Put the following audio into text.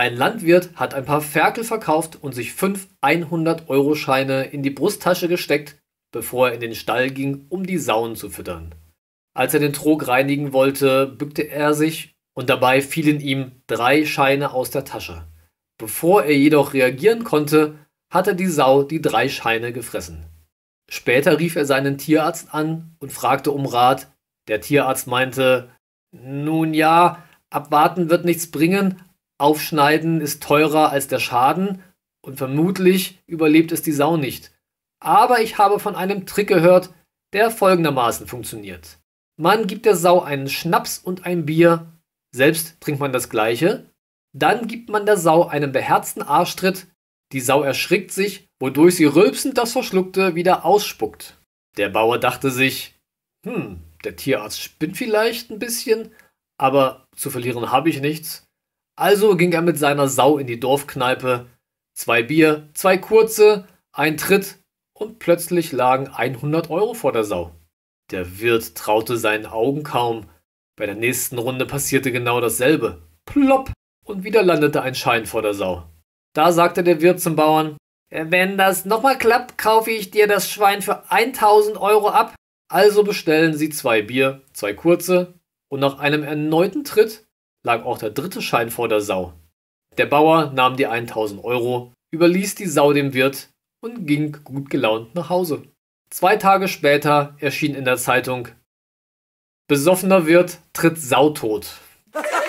Ein Landwirt hat ein paar Ferkel verkauft und sich fünf 100-Euro-Scheine in die Brusttasche gesteckt, bevor er in den Stall ging, um die Sauen zu füttern. Als er den Trog reinigen wollte, bückte er sich und dabei fielen ihm drei Scheine aus der Tasche. Bevor er jedoch reagieren konnte, hatte die Sau die drei Scheine gefressen. Später rief er seinen Tierarzt an und fragte um Rat. Der Tierarzt meinte, nun ja, abwarten wird nichts bringen, Aufschneiden ist teurer als der Schaden und vermutlich überlebt es die Sau nicht. Aber ich habe von einem Trick gehört, der folgendermaßen funktioniert. Man gibt der Sau einen Schnaps und ein Bier, selbst trinkt man das gleiche, dann gibt man der Sau einen beherzten Arschtritt, die Sau erschrickt sich, wodurch sie rülpsend das Verschluckte wieder ausspuckt. Der Bauer dachte sich, hm, der Tierarzt spinnt vielleicht ein bisschen, aber zu verlieren habe ich nichts. Also ging er mit seiner Sau in die Dorfkneipe. Zwei Bier, zwei kurze, ein Tritt und plötzlich lagen 100 Euro vor der Sau. Der Wirt traute seinen Augen kaum. Bei der nächsten Runde passierte genau dasselbe. Plopp! Und wieder landete ein Schein vor der Sau. Da sagte der Wirt zum Bauern, wenn das nochmal klappt, kaufe ich dir das Schwein für 1000 Euro ab. Also bestellen sie zwei Bier, zwei kurze und nach einem erneuten Tritt lag auch der dritte Schein vor der Sau. Der Bauer nahm die 1000 Euro, überließ die Sau dem Wirt und ging gut gelaunt nach Hause. Zwei Tage später erschien in der Zeitung Besoffener Wirt tritt Sau tot.